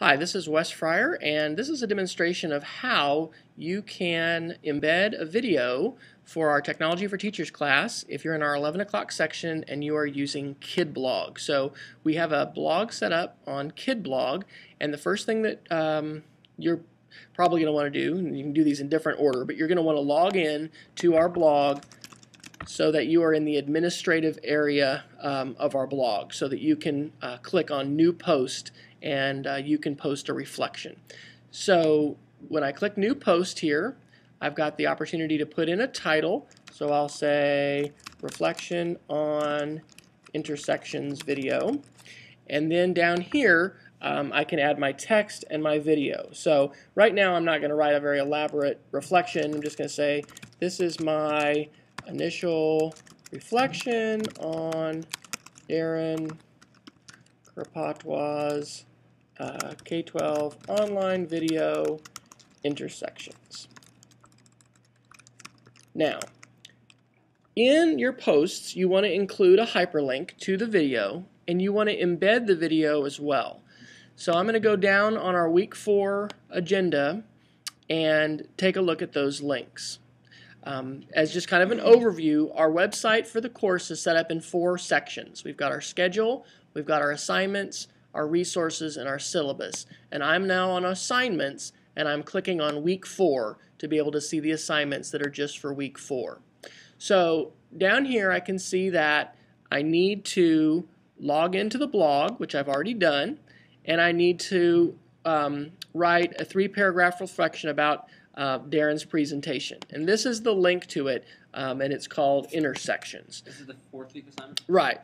Hi, this is Wes Fryer, and this is a demonstration of how you can embed a video for our Technology for Teachers class if you're in our 11 o'clock section and you are using KidBlog. So we have a blog set up on KidBlog, and the first thing that um, you're probably going to want to do, and you can do these in different order, but you're going to want to log in to our blog so that you are in the administrative area um, of our blog so that you can uh, click on new post and uh, you can post a reflection. So when I click new post here, I've got the opportunity to put in a title. So I'll say reflection on intersections video. And then down here, um, I can add my text and my video. So right now I'm not going to write a very elaborate reflection. I'm just going to say this is my initial reflection on Darren Kropotwa's uh, K-12 online video intersections. Now, in your posts, you want to include a hyperlink to the video, and you want to embed the video as well. So I'm going to go down on our week four agenda and take a look at those links. Um, as just kind of an overview, our website for the course is set up in four sections. We've got our schedule, we've got our assignments, our resources, and our syllabus. And I'm now on assignments, and I'm clicking on week four to be able to see the assignments that are just for week four. So down here I can see that I need to log into the blog, which I've already done, and I need to um, write a three-paragraph reflection about uh, Darren's presentation. And this is the link to it, um, and it's called Intersections. This is the fourth week assignment? Right.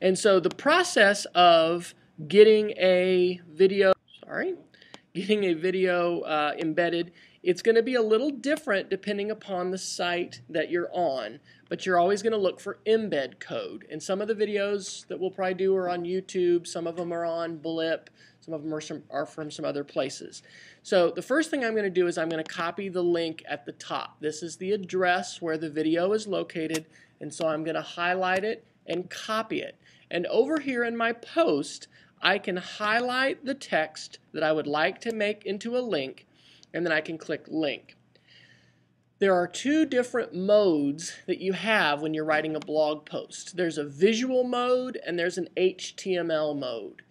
And so the process of getting a video, sorry, getting a video uh, embedded. It's going to be a little different depending upon the site that you're on, but you're always going to look for embed code. And some of the videos that we'll probably do are on YouTube, some of them are on Blip, some of them are, some, are from some other places. So the first thing I'm going to do is I'm going to copy the link at the top. This is the address where the video is located, and so I'm going to highlight it and copy it. And over here in my post, I can highlight the text that I would like to make into a link, and then I can click link. There are two different modes that you have when you're writing a blog post. There's a visual mode and there's an HTML mode.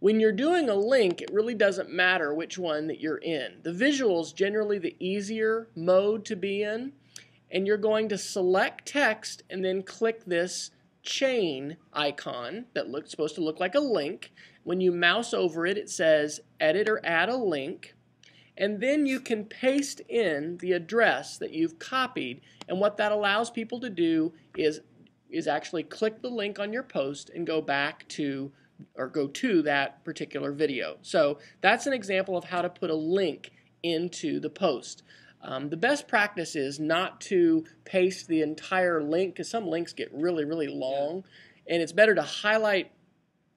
When you're doing a link, it really doesn't matter which one that you're in. The visual is generally the easier mode to be in, and you're going to select text and then click this chain icon that looks supposed to look like a link. When you mouse over it, it says edit or add a link. And then you can paste in the address that you've copied. And what that allows people to do is, is actually click the link on your post and go back to or go to that particular video. So that's an example of how to put a link into the post. Um, the best practice is not to paste the entire link because some links get really, really long, yeah. and it's better to highlight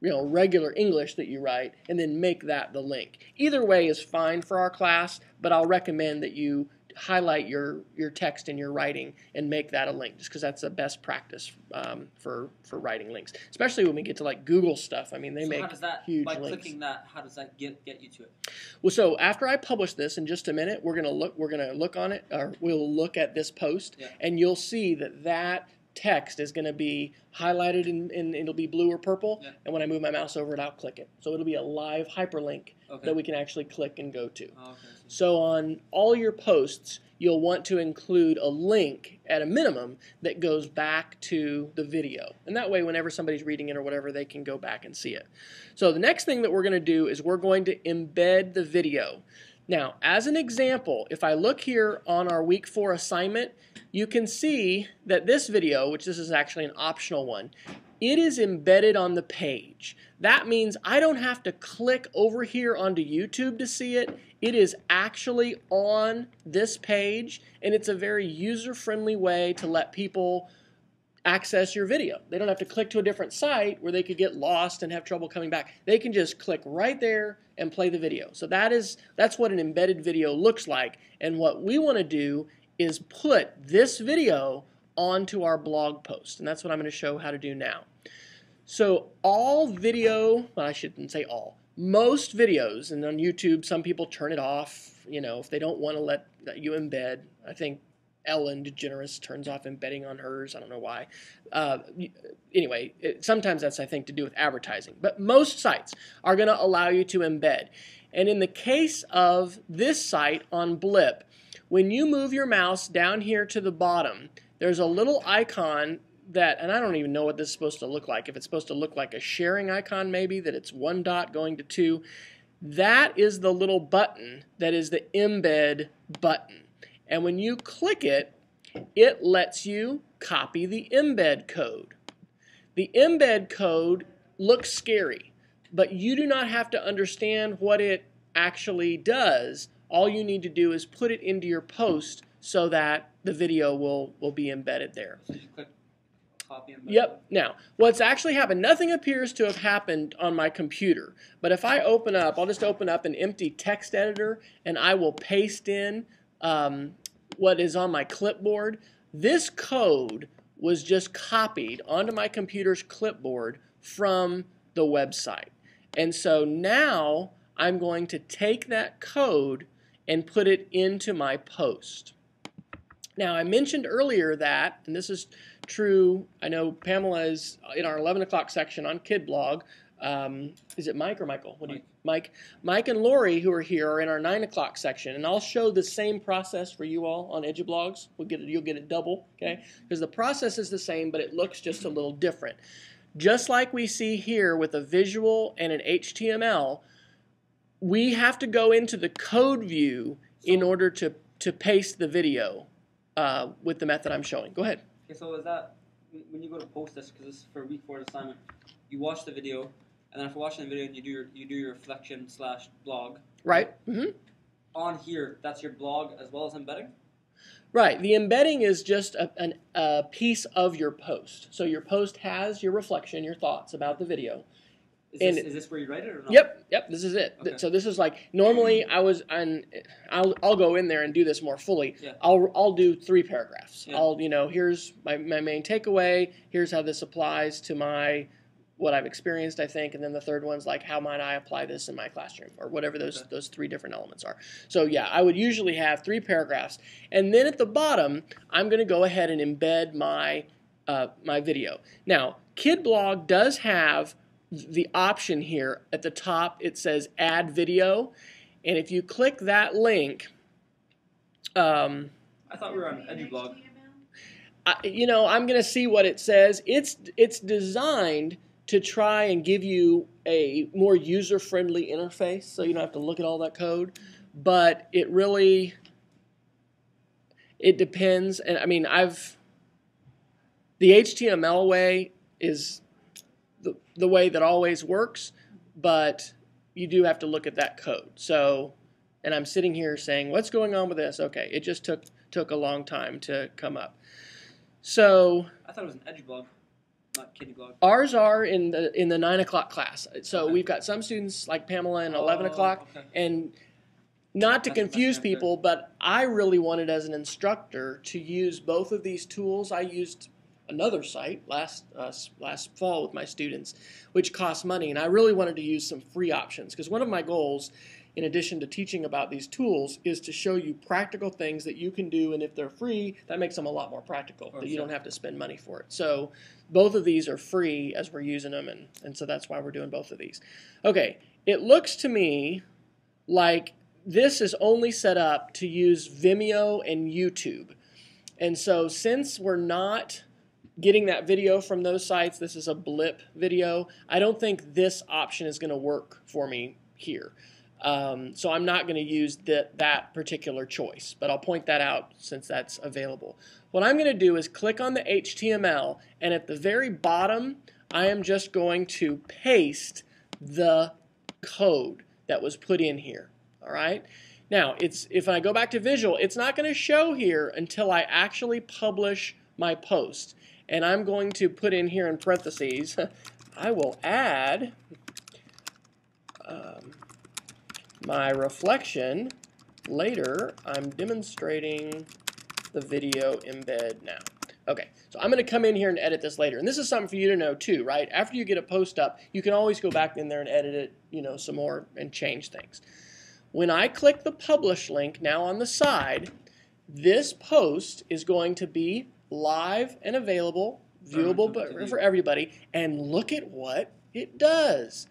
you know, regular English that you write and then make that the link. Either way is fine for our class, but I'll recommend that you highlight your your text in your writing and make that a link just because that's the best practice um, for for writing links especially when we get to like google stuff i mean they so make how does that, huge by links. clicking that how does that get, get you to it well so after i publish this in just a minute we're going to look we're going to look on it or we'll look at this post yeah. and you'll see that that text is going to be highlighted and, it'll be blue or purple. Yeah. And when I move my mouse over it, I'll click it. So it'll be a live hyperlink okay. that we can actually click and go to. Oh, okay. So on all your posts, you'll want to include a link at a minimum that goes back to the video. And that way, whenever somebody's reading it or whatever, they can go back and see it. So the next thing that we're going to do is we're going to embed the video. Now, as an example, if I look here on our week four assignment, you can see that this video, which this is actually an optional one, it is embedded on the page. That means I don't have to click over here onto YouTube to see it. It is actually on this page, and it's a very user-friendly way to let people access your video. They don't have to click to a different site where they could get lost and have trouble coming back. They can just click right there and play the video. So that is that's what an embedded video looks like. And what we want to do is put this video onto our blog post. And that's what I'm going to show how to do now. So all video, well, I shouldn't say all, most videos, and on YouTube, some people turn it off, you know, if they don't want to let you embed. I think Ellen DeGeneres turns off embedding on hers. I don't know why. Uh, anyway, it, sometimes that's, I think, to do with advertising. But most sites are going to allow you to embed. And in the case of this site on Blip, when you move your mouse down here to the bottom, there's a little icon that, and I don't even know what this is supposed to look like. If it's supposed to look like a sharing icon, maybe, that it's one dot going to two. That is the little button that is the embed button. And when you click it, it lets you copy the embed code. The embed code looks scary, but you do not have to understand what it actually does. All you need to do is put it into your post so that the video will, will be embedded there. yep. Now, what's actually happened, nothing appears to have happened on my computer. But if I open up, I'll just open up an empty text editor and I will paste in um, what is on my clipboard. This code was just copied onto my computer's clipboard from the website. And so now I'm going to take that code and put it into my post. Now I mentioned earlier that, and this is true, I know Pamela is in our 11 o'clock section on KidBlog, um, is it Mike or Michael? What Mike. do you, Mike? Mike and Lori, who are here, are in our nine o'clock section, and I'll show the same process for you all on EduBlogs. We'll get it, you'll get it double, okay? Because the process is the same, but it looks just a little different. Just like we see here with a visual and an HTML, we have to go into the code view in order to to paste the video uh, with the method I'm showing. Go ahead. Okay, so is that when you go to post this because this is for week four assignment, you watch the video, and then after watching the video and you do your you do your reflection slash blog. Right. Mm-hmm. On here, that's your blog as well as embedding. Right. The embedding is just a, an, a piece of your post. So your post has your reflection, your thoughts about the video. Is this, and, is this where you write it or not? Yep, yep, this is it. Okay. So this is like normally I was and I'll I'll go in there and do this more fully. Yeah. I'll I'll do three paragraphs. Yeah. I'll you know, here's my, my main takeaway, here's how this applies to my what I've experienced, I think, and then the third one's like how might I apply this in my classroom or whatever those okay. those three different elements are. So yeah, I would usually have three paragraphs, and then at the bottom, I'm going to go ahead and embed my uh, my video. Now, KidBlog does have the option here at the top. It says Add Video, and if you click that link, um, I thought we were on EduBlog. I, you know, I'm going to see what it says. It's it's designed to try and give you a more user friendly interface so you don't have to look at all that code. But it really it depends and I mean I've the HTML way is the, the way that always works, but you do have to look at that code. So and I'm sitting here saying, what's going on with this? Okay, it just took took a long time to come up. So I thought it was an edge blog kindergarten. Ours are in the in the nine o'clock class. So okay. we've got some students like Pamela in oh, eleven o'clock, okay. and not to confuse people, but I really wanted as an instructor to use both of these tools. I used another site last uh, last fall with my students, which cost money, and I really wanted to use some free options because one of my goals in addition to teaching about these tools, is to show you practical things that you can do. And if they're free, that makes them a lot more practical, oh, that you don't have to spend money for it. So both of these are free as we're using them. And, and so that's why we're doing both of these. Okay, it looks to me like this is only set up to use Vimeo and YouTube. And so since we're not getting that video from those sites, this is a blip video, I don't think this option is going to work for me here. Um, so I'm not going to use the, that particular choice, but I'll point that out since that's available. What I'm going to do is click on the HTML, and at the very bottom, I am just going to paste the code that was put in here. All right. Now, it's if I go back to visual, it's not going to show here until I actually publish my post. And I'm going to put in here in parentheses, I will add um, my reflection later, I'm demonstrating the video embed now. Okay, so I'm going to come in here and edit this later. And this is something for you to know too, right? After you get a post up, you can always go back in there and edit it, you know, some more and change things. When I click the publish link now on the side, this post is going to be live and available viewable but for, everybody. And look at what it does.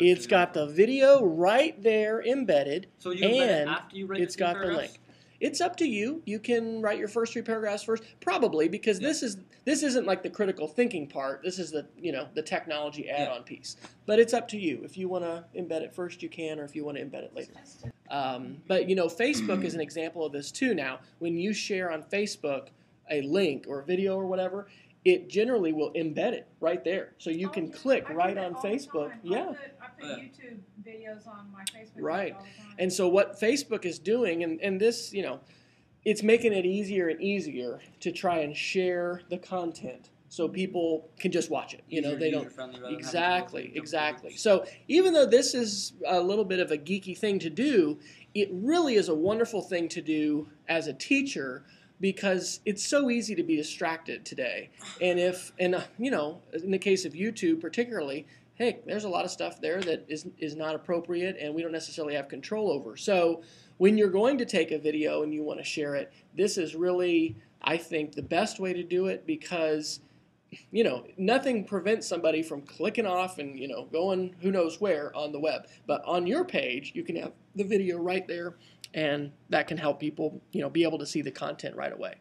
It's got the video right there embedded. So you and it has got paragraphs? the link. It's up to you. You can write your first three paragraphs first, probably because yeah. this is this isn't like the critical thinking part. This is the you know the technology add-on yeah. piece. But it's up to you. If you want to embed it first, you can, or if you want to embed it later. Um, but you know, Facebook is an example of this too. Now, when you share on Facebook a link or a video or whatever, it generally will embed it right there. So you oh, can yeah. click I right on Facebook. Yeah. I put, I put YouTube videos on my Facebook. Right. And so what Facebook is doing, and, and this, you know, it's making it easier and easier to try and share the content so mm-hmm. people can just watch it. You easier know, they don't exactly, exactly. So even though this is a little bit of a geeky thing to do, it really is a wonderful thing to do as a teacher because it's so easy to be distracted today. And if and uh, you know, in the case of YouTube particularly, hey, there's a lot of stuff there that is is not appropriate and we don't necessarily have control over. So, when you're going to take a video and you want to share it, this is really I think the best way to do it because you know, nothing prevents somebody from clicking off and, you know, going who knows where on the web. But on your page, you can have the video right there and that can help people, you know, be able to see the content right away.